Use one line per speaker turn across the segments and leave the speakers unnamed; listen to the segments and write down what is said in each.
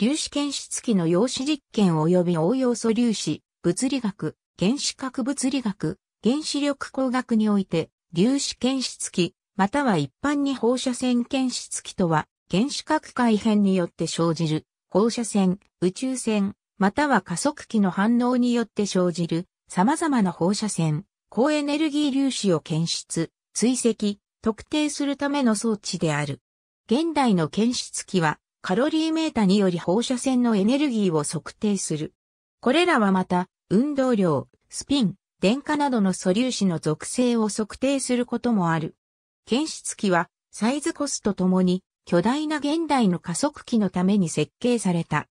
粒子検出器の陽子実験及び応用素粒子、物理学、原子核物理学、原子力工学において、粒子検出器、または一般に放射線検出器とは、原子核改変によって生じる、放射線、宇宙線、または加速器の反応によって生じる、様々な放射線、高エネルギー粒子を検出、追跡、特定するための装置である。現代の検出器は、カロリーメータにより放射線のエネルギーを測定する。これらはまた、運動量、スピン、電荷などの素粒子の属性を測定することもある。検出器は、サイズコストともに、巨大な現代の加速器のために設計された。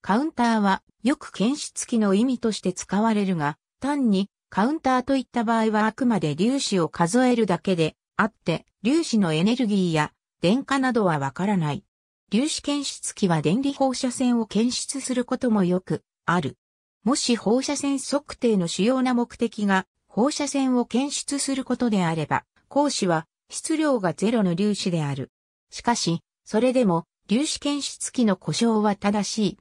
カウンターは、よく検出器の意味として使われるが、単に、カウンターといった場合はあくまで粒子を数えるだけであって、粒子のエネルギーや電荷などはわからない。粒子検出器は電離放射線を検出することもよくある。もし放射線測定の主要な目的が放射線を検出することであれば、光子は質量がゼロの粒子である。しかし、それでも粒子検出器の故障は正しい。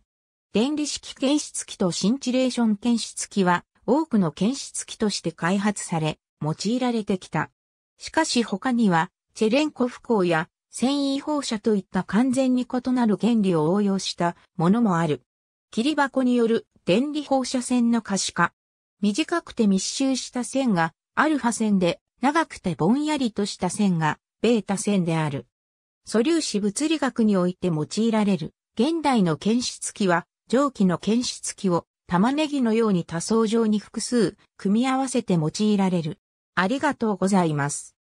電離式検出器とシンチレーション検出器は多くの検出器として開発され、用いられてきた。しかし他には、チェレンコフ光や繊維放射といった完全に異なる原理を応用したものもある。り箱による電離放射線の可視化。短くて密集した線がアルファ線で、長くてぼんやりとした線がベータ線である。素粒子物理学において用いられる現代の検出器は蒸気の検出器を玉ねぎのように多層状に複数組み合わせて用いられる。ありがとうございます。